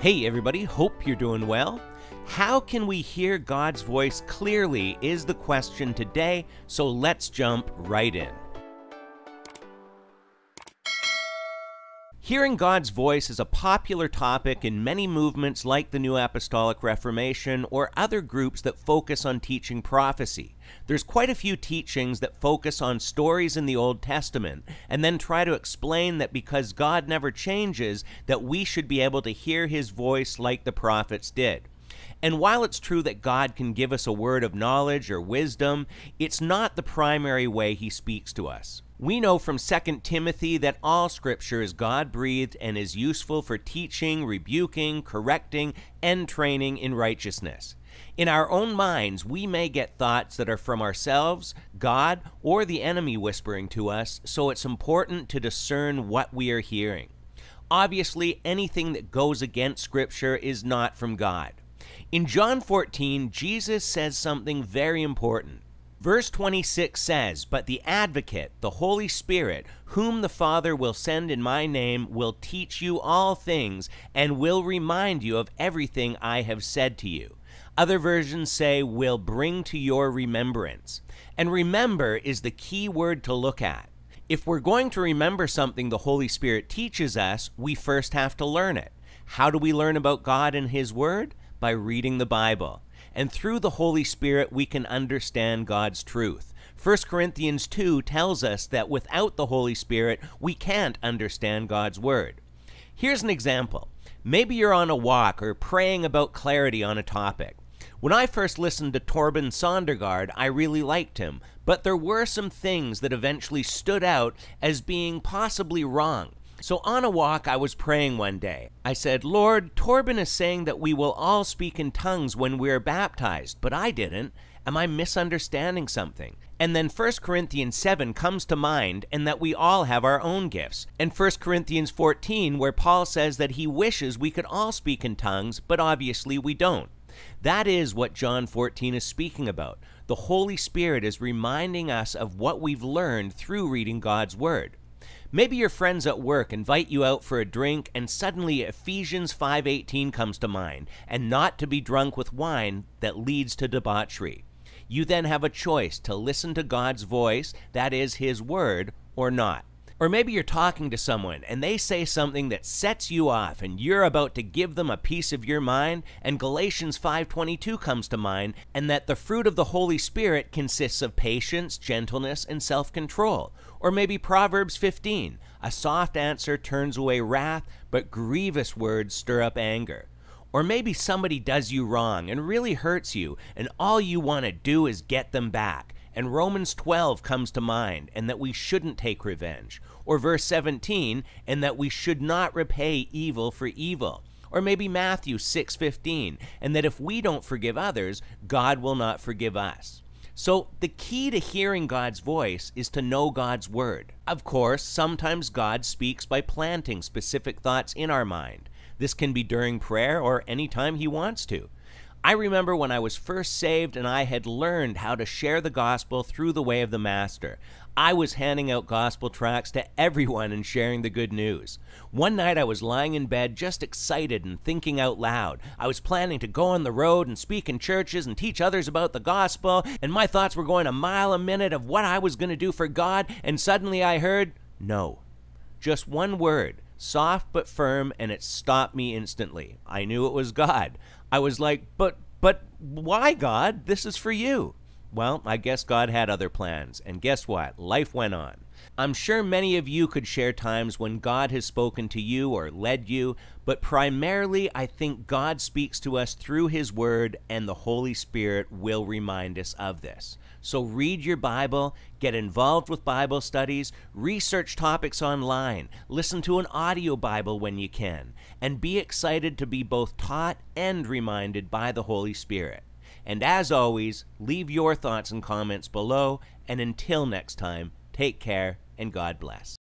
Hey everybody, hope you're doing well. How can we hear God's voice clearly is the question today, so let's jump right in. Hearing God's voice is a popular topic in many movements like the New Apostolic Reformation or other groups that focus on teaching prophecy. There's quite a few teachings that focus on stories in the Old Testament and then try to explain that because God never changes that we should be able to hear his voice like the prophets did. And while it's true that God can give us a word of knowledge or wisdom, it's not the primary way he speaks to us. We know from 2 Timothy that all Scripture is God breathed and is useful for teaching, rebuking, correcting, and training in righteousness. In our own minds, we may get thoughts that are from ourselves, God, or the enemy whispering to us, so it's important to discern what we are hearing. Obviously, anything that goes against Scripture is not from God. In John 14, Jesus says something very important. Verse 26 says, But the Advocate, the Holy Spirit, whom the Father will send in my name, will teach you all things and will remind you of everything I have said to you. Other versions say, will bring to your remembrance. And remember is the key word to look at. If we're going to remember something the Holy Spirit teaches us, we first have to learn it. How do we learn about God and His Word? By reading the Bible and through the Holy Spirit, we can understand God's truth. 1 Corinthians 2 tells us that without the Holy Spirit, we can't understand God's Word. Here's an example. Maybe you're on a walk or praying about clarity on a topic. When I first listened to Torben Sondergaard, I really liked him, but there were some things that eventually stood out as being possibly wrong. So, on a walk, I was praying one day. I said, Lord, Torben is saying that we will all speak in tongues when we're baptized, but I didn't. Am I misunderstanding something? And then 1 Corinthians 7 comes to mind, and that we all have our own gifts. And 1 Corinthians 14, where Paul says that he wishes we could all speak in tongues, but obviously we don't. That is what John 14 is speaking about. The Holy Spirit is reminding us of what we've learned through reading God's Word. Maybe your friends at work invite you out for a drink and suddenly Ephesians 5:18 comes to mind, and not to be drunk with wine that leads to debauchery. You then have a choice to listen to God's voice, that is his word, or not. Or maybe you're talking to someone and they say something that sets you off and you're about to give them a piece of your mind and Galatians 5:22 comes to mind and that the fruit of the Holy Spirit consists of patience, gentleness and self-control. Or maybe Proverbs 15, a soft answer turns away wrath, but grievous words stir up anger. Or maybe somebody does you wrong and really hurts you and all you want to do is get them back and Romans 12 comes to mind, and that we shouldn't take revenge. Or verse 17, and that we should not repay evil for evil. Or maybe Matthew 6:15, and that if we don't forgive others, God will not forgive us. So, the key to hearing God's voice is to know God's word. Of course, sometimes God speaks by planting specific thoughts in our mind. This can be during prayer or any time He wants to. I remember when I was first saved and I had learned how to share the gospel through the way of the Master. I was handing out gospel tracts to everyone and sharing the good news. One night I was lying in bed just excited and thinking out loud. I was planning to go on the road and speak in churches and teach others about the gospel, and my thoughts were going a mile a minute of what I was going to do for God, and suddenly I heard, no. Just one word soft but firm, and it stopped me instantly. I knew it was God. I was like, but but why God? This is for you. Well, I guess God had other plans, and guess what? Life went on. I'm sure many of you could share times when God has spoken to you or led you, but primarily I think God speaks to us through His Word, and the Holy Spirit will remind us of this. So read your Bible, get involved with Bible studies, research topics online, listen to an audio Bible when you can, and be excited to be both taught and reminded by the Holy Spirit. And as always, leave your thoughts and comments below. And until next time, take care and God bless.